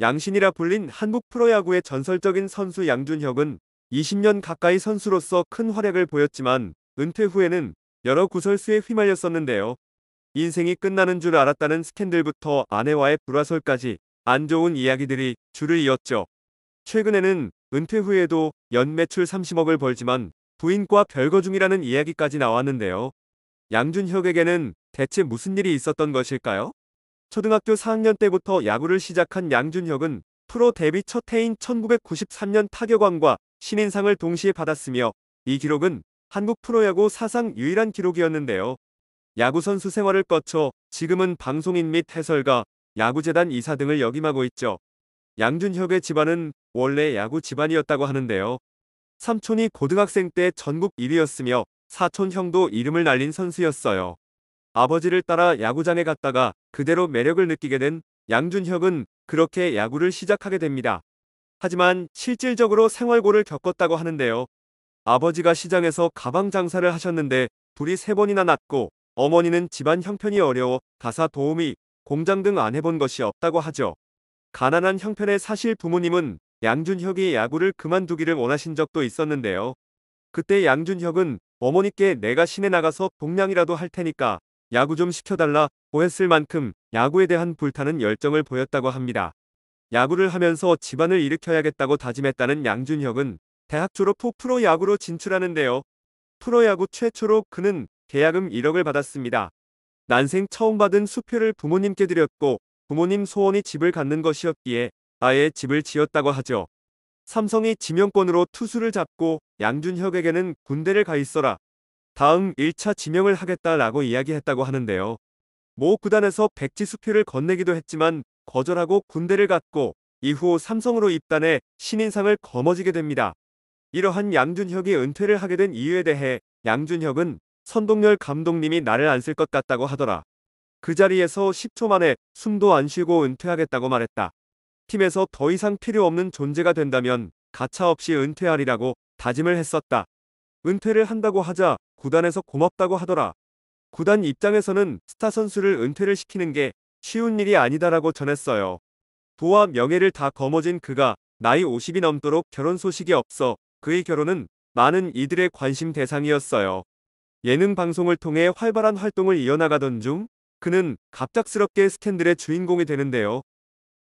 양신이라 불린 한국 프로야구의 전설적인 선수 양준혁은 20년 가까이 선수로서 큰 활약을 보였지만 은퇴 후에는 여러 구설수에 휘말렸었는데요. 인생이 끝나는 줄 알았다는 스캔들부터 아내와의 불화설까지 안 좋은 이야기들이 줄을 이었죠. 최근에는 은퇴 후에도 연매출 30억을 벌지만 부인과 별거 중이라는 이야기까지 나왔는데요. 양준혁에게는 대체 무슨 일이 있었던 것일까요? 초등학교 4학년 때부터 야구를 시작한 양준혁은 프로 데뷔 첫 해인 1993년 타격왕과 신인상을 동시에 받았으며 이 기록은 한국 프로야구 사상 유일한 기록이었는데요. 야구선수 생활을 거쳐 지금은 방송인 및 해설가, 야구재단 이사 등을 역임하고 있죠. 양준혁의 집안은 원래 야구 집안이었다고 하는데요. 삼촌이 고등학생 때 전국 1위였으며 사촌 형도 이름을 날린 선수였어요. 아버지를 따라 야구장에 갔다가 그대로 매력을 느끼게 된 양준혁은 그렇게 야구를 시작하게 됩니다. 하지만 실질적으로 생활고를 겪었다고 하는데요. 아버지가 시장에서 가방 장사를 하셨는데 불이 세 번이나 났고 어머니는 집안 형편이 어려워 가사 도우미, 공장 등 안 해본 것이 없다고 하죠. 가난한 형편에 사실 부모님은 양준혁이 야구를 그만두기를 원하신 적도 있었는데요. 그때 양준혁은 어머니께 내가 시내 나가서 동냥이라도 할 테니까 야구 좀 시켜달라고 했을 만큼 야구에 대한 불타는 열정을 보였다고 합니다. 야구를 하면서 집안을 일으켜야겠다고 다짐했다는 양준혁은 대학 졸업 후 프로야구로 진출하는데요. 프로야구 최초로 그는 계약금 1억을 받았습니다. 난생 처음 받은 수표를 부모님께 드렸고 부모님 소원이 집을 갖는 것이었기에 아예 집을 지었다고 하죠. 삼성이 지명권으로 투수를 잡고 양준혁에게는 군대를 가 있어라 다음 1차 지명을 하겠다라고 이야기했다고 하는데요. 모 구단에서 백지 수표를 건네기도 했지만 거절하고 군대를 갔고 이후 삼성으로 입단해 신인상을 거머쥐게 됩니다. 이러한 양준혁이 은퇴를 하게 된 이유에 대해 양준혁은 선동열 감독님이 나를 안 쓸 것 같다고 하더라. 그 자리에서 10초 만에 숨도 안 쉬고 은퇴하겠다고 말했다. 팀에서 더 이상 필요 없는 존재가 된다면 가차없이 은퇴하리라고 다짐을 했었다. 은퇴를 한다고 하자 구단에서 고맙다고 하더라. 구단 입장에서는 스타 선수를 은퇴를 시키는 게 쉬운 일이 아니다라고 전했어요. 도와 명예를 다 거머쥔 그가 나이 50이 넘도록 결혼 소식이 없어 그의 결혼은 많은 이들의 관심 대상이었어요. 예능 방송을 통해 활발한 활동을 이어나가던 중 그는 갑작스럽게 스캔들의 주인공이 되는데요.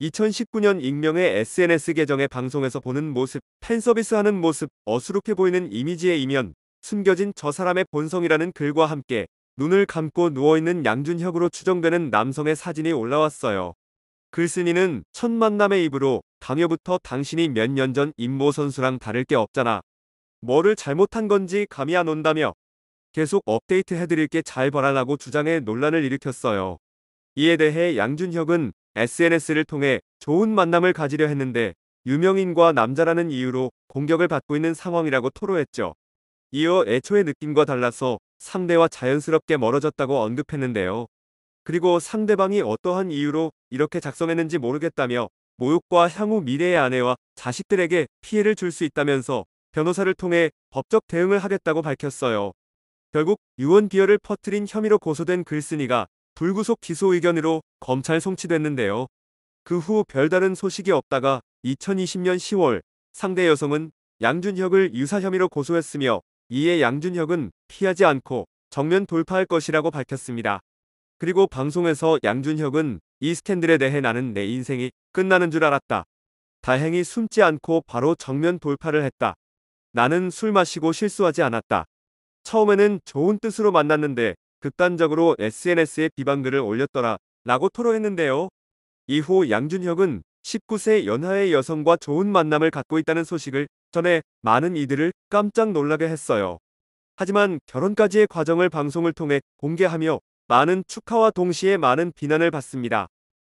2019년 익명의 SNS 계정의 방송에서 보는 모습, 팬서비스하는 모습, 어수룩해 보이는 이미지의 이면, 숨겨진 저 사람의 본성이라는 글과 함께 눈을 감고 누워있는 양준혁으로 추정되는 남성의 사진이 올라왔어요. 글쓴이는 첫 만남의 입으로 당여부터 당신이 몇 년 전 임모 선수랑 다를 게 없잖아. 뭐를 잘못한 건지 감이 안 온다며 계속 업데이트 해드릴 게잘 봐라라고 주장해 논란을 일으켰어요. 이에 대해 양준혁은 SNS를 통해 좋은 만남을 가지려 했는데 유명인과 남자라는 이유로 공격을 받고 있는 상황이라고 토로했죠. 이어 애초의 느낌과 달라서 상대와 자연스럽게 멀어졌다고 언급했는데요. 그리고 상대방이 어떠한 이유로 이렇게 작성했는지 모르겠다며 모욕과 향후 미래의 아내와 자식들에게 피해를 줄 수 있다면서 변호사를 통해 법적 대응을 하겠다고 밝혔어요. 결국 유언 비어를 퍼뜨린 혐의로 고소된 글쓴이가 불구속 기소 의견으로 검찰 송치됐는데요. 그 후 별다른 소식이 없다가 2020년 10월 상대 여성은 양준혁을 유사 혐의로 고소했으며 이에 양준혁은 피하지 않고 정면 돌파할 것이라고 밝혔습니다. 그리고 방송에서 양준혁은 이 스캔들에 대해 나는 내 인생이 끝나는 줄 알았다. 다행히 숨지 않고 바로 정면 돌파를 했다. 나는 술 마시고 실수하지 않았다. 처음에는 좋은 뜻으로 만났는데 극단적으로 SNS에 비방 글을 올렸더라 라고 토로했는데요. 이후 양준혁은 19세 연하의 여성과 좋은 만남을 갖고 있다는 소식을 전해 많은 이들을 깜짝 놀라게 했어요. 하지만 결혼까지의 과정을 방송을 통해 공개하며 많은 축하와 동시에 많은 비난을 받습니다.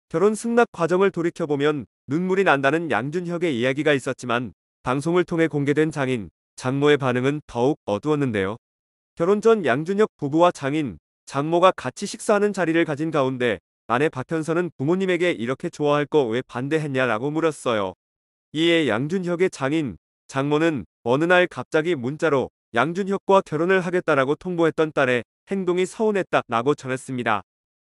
결혼 승낙 과정을 돌이켜보면 눈물이 난다는 양준혁의 이야기가 있었지만 방송을 통해 공개된 장인, 장모의 반응은 더욱 어두웠는데요. 결혼 전 양준혁 부부와 장인, 장모가 같이 식사하는 자리를 가진 가운데 아내 박현선은 부모님에게 이렇게 좋아할 거 왜 반대했냐라고 물었어요. 이에 양준혁의 장인, 장모는 어느 날 갑자기 문자로 양준혁과 결혼을 하겠다라고 통보했던 딸의 행동이 서운했다라고 전했습니다.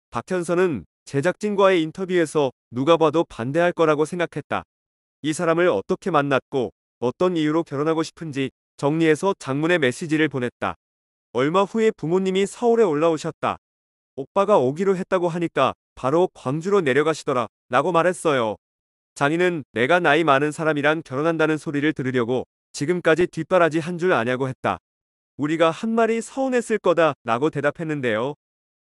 박현선은 제작진과의 인터뷰에서 누가 봐도 반대할 거라고 생각했다. 이 사람을 어떻게 만났고 어떤 이유로 결혼하고 싶은지 정리해서 장문의 메시지를 보냈다. 얼마 후에 부모님이 서울에 올라오셨다. 오빠가 오기로 했다고 하니까 바로 광주로 내려가시더라 라고 말했어요. 장인은 내가 나이 많은 사람이랑 결혼한다는 소리를 들으려고 지금까지 뒷바라지 한 줄 아냐고 했다. 우리가 한 말이 서운했을 거다 라고 대답했는데요.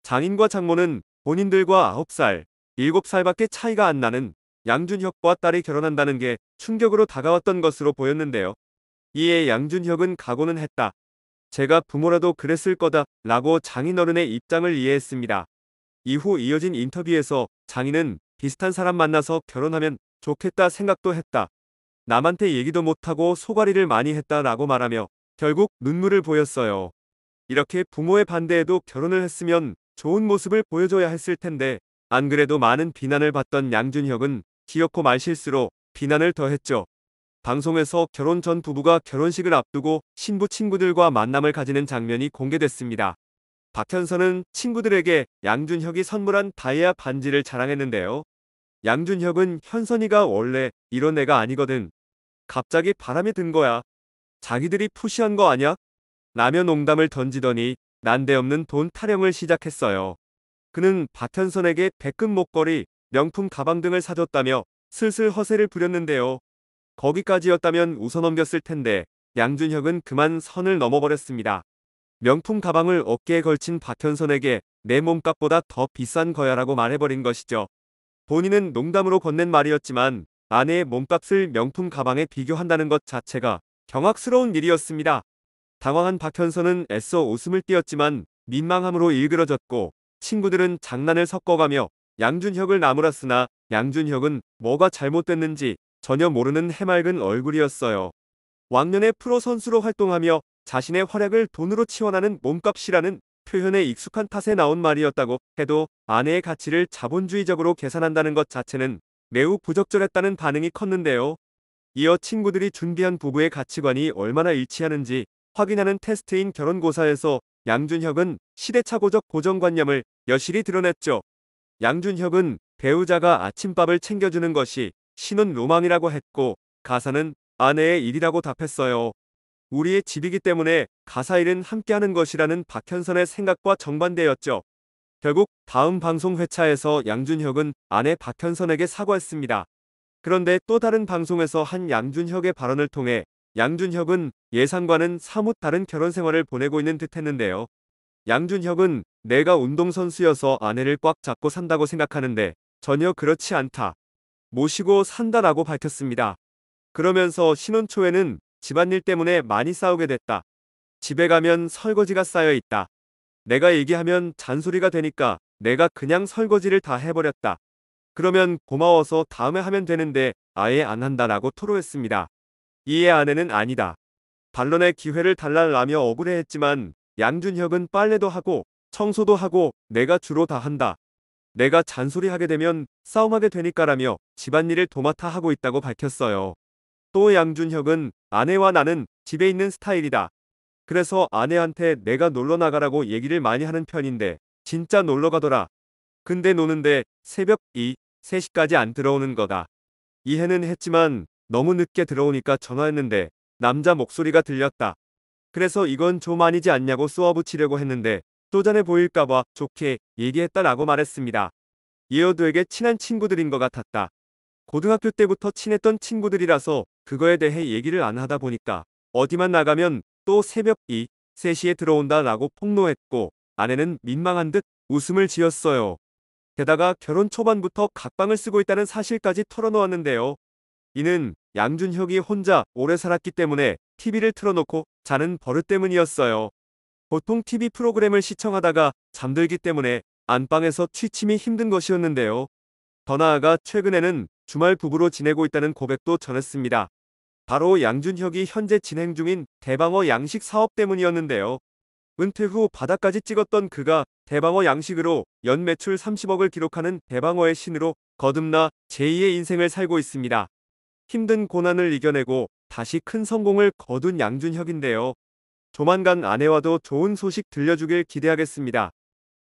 장인과 장모는 본인들과 9살, 7살밖에 차이가 안 나는 양준혁과 딸이 결혼한다는 게 충격으로 다가왔던 것으로 보였는데요. 이에 양준혁은 각오는 했다. 제가 부모라도 그랬을 거다 라고 장인어른의 입장을 이해했습니다. 이후 이어진 인터뷰에서 장인은 비슷한 사람 만나서 결혼하면 좋겠다 생각도 했다. 남한테 얘기도 못하고 소가리를 많이 했다 라고 말하며 결국 눈물을 보였어요. 이렇게 부모의 반대에도 결혼을 했으면 좋은 모습을 보여줘야 했을 텐데 안 그래도 많은 비난을 받던 양준혁은 기어코 말실수로 비난을 더했죠. 방송에서 결혼 전 부부가 결혼식을 앞두고 신부 친구들과 만남을 가지는 장면이 공개됐습니다. 박현선은 친구들에게 양준혁이 선물한 다이아 반지를 자랑했는데요. 양준혁은 현선이가 원래 이런 애가 아니거든. 갑자기 바람이 든 거야. 자기들이 푸시한 거 아냐? 라며 농담을 던지더니 난데없는 돈 타령을 시작했어요. 그는 박현선에게 백금 목걸이, 명품 가방 등을 사줬다며 슬슬 허세를 부렸는데요. 거기까지였다면 웃어넘겼을 텐데 양준혁은 그만 선을 넘어버렸습니다. 명품 가방을 어깨에 걸친 박현선에게 내 몸값보다 더 비싼 거야라고 말해버린 것이죠. 본인은 농담으로 건넨 말이었지만 아내의 몸값을 명품 가방에 비교한다는 것 자체가 경악스러운 일이었습니다. 당황한 박현선은 애써 웃음을 띄었지만 민망함으로 일그러졌고 친구들은 장난을 섞어가며 양준혁을 나무랐으나 양준혁은 뭐가 잘못됐는지 전혀 모르는 해맑은 얼굴이었어요. 왕년에 프로 선수로 활동하며 자신의 활약을 돈으로 치환하는 몸값이라는 표현에 익숙한 탓에 나온 말이었다고 해도 아내의 가치를 자본주의적으로 계산한다는 것 자체는 매우 부적절했다는 반응이 컸는데요. 이어 친구들이 준비한 부부의 가치관이 얼마나 일치하는지 확인하는 테스트인 결혼고사에서 양준혁은 시대착오적 고정관념을 여실히 드러냈죠. 양준혁은 배우자가 아침밥을 챙겨주는 것이 신은 로망이라고 했고 가사는 아내의 일이라고 답했어요. 우리의 집이기 때문에 가사 일은 함께하는 것이라는 박현선의 생각과 정반대였죠. 결국 다음 방송 회차에서 양준혁은 아내 박현선에게 사과했습니다. 그런데 또 다른 방송에서 한 양준혁의 발언을 통해 양준혁은 예상과는 사뭇 다른 결혼 생활을 보내고 있는 듯했는데요. 양준혁은 내가 운동선수여서 아내를 꽉 잡고 산다고 생각하는데 전혀 그렇지 않다. 모시고 산다라고 밝혔습니다. 그러면서 신혼 초에는 집안일 때문에 많이 싸우게 됐다. 집에 가면 설거지가 쌓여 있다. 내가 얘기하면 잔소리가 되니까 내가 그냥 설거지를 다 해버렸다. 그러면 고마워서 다음에 하면 되는데 아예 안 한다라고 토로했습니다. 이에 아내는 아니다. 반론의 기회를 달라라며 억울해했지만 양준혁은 빨래도 하고 청소도 하고 내가 주로 다 한다. 내가 잔소리하게 되면 싸움하게 되니까라며 집안일을 도맡아 하고 있다고 밝혔어요. 또 양준혁은 아내와 나는 집에 있는 스타일이다. 그래서 아내한테 내가 놀러 나가라고 얘기를 많이 하는 편인데 진짜 놀러 가더라. 근데 노는데 새벽 2, 3시까지 안 들어오는 거다. 이해는 했지만 너무 늦게 들어오니까 전화했는데 남자 목소리가 들렸다. 그래서 이건 좀 아니지 않냐고 쏘아붙이려고 했는데 또전해 보일까봐 좋게 얘기했다라고 말했습니다. 예어두에게 친한 친구들인 것 같았다. 고등학교 때부터 친했던 친구들이라서 그거에 대해 얘기를 안 하다 보니까 어디만 나가면 또 새벽 2, 3시에 들어온다라고 폭로했고 아내는 민망한 듯 웃음을 지었어요. 게다가 결혼 초반부터 각방을 쓰고 있다는 사실까지 털어놓았는데요. 이는 양준혁이 혼자 오래 살았기 때문에 TV를 틀어놓고 자는 버릇 때문이었어요. 보통 TV 프로그램을 시청하다가 잠들기 때문에 안방에서 취침이 힘든 것이었는데요. 더 나아가 최근에는 주말 부부로 지내고 있다는 고백도 전했습니다. 바로 양준혁이 현재 진행 중인 대방어 양식 사업 때문이었는데요. 은퇴 후 바닥까지 찍었던 그가 대방어 양식으로 연 매출 30억을 기록하는 대방어의 신으로 거듭나 제2의 인생을 살고 있습니다. 힘든 고난을 이겨내고 다시 큰 성공을 거둔 양준혁인데요. 조만간 아내와도 좋은 소식 들려주길 기대하겠습니다.